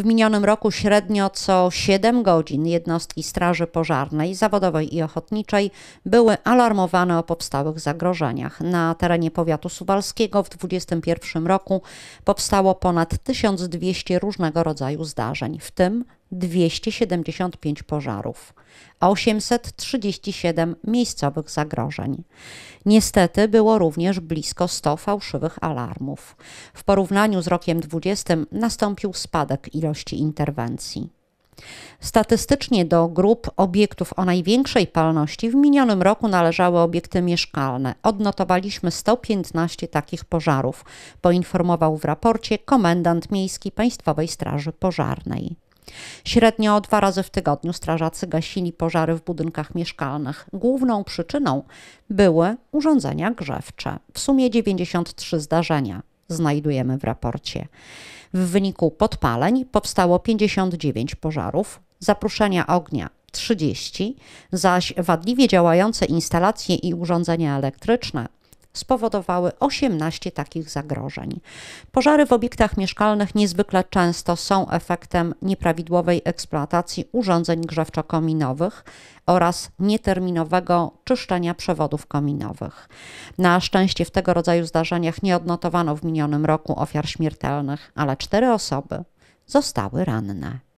W minionym roku średnio co 7 godzin jednostki Straży Pożarnej, Zawodowej i Ochotniczej były alarmowane o powstałych zagrożeniach. Na terenie powiatu suwalskiego w 2021 roku powstało ponad 1200 różnego rodzaju zdarzeń, w tym 275 pożarów, a 837 miejscowych zagrożeń. Niestety było również blisko 100 fałszywych alarmów. W porównaniu z rokiem 20 nastąpił spadek ilości interwencji. Statystycznie do grup obiektów o największej palności w minionym roku należały obiekty mieszkalne. Odnotowaliśmy 115 takich pożarów, poinformował w raporcie komendant miejski Państwowej Straży Pożarnej. Średnio dwa razy w tygodniu strażacy gasili pożary w budynkach mieszkalnych. Główną przyczyną były urządzenia grzewcze. W sumie 93 zdarzenia znajdujemy w raporcie. W wyniku podpaleń powstało 59 pożarów, zapruszenia ognia 30, zaś wadliwie działające instalacje i urządzenia elektryczne spowodowały 18 takich zagrożeń. Pożary w obiektach mieszkalnych niezwykle często są efektem nieprawidłowej eksploatacji urządzeń grzewczo-kominowych oraz nieterminowego czyszczenia przewodów kominowych. Na szczęście w tego rodzaju zdarzeniach nie odnotowano w minionym roku ofiar śmiertelnych, ale cztery osoby zostały ranne.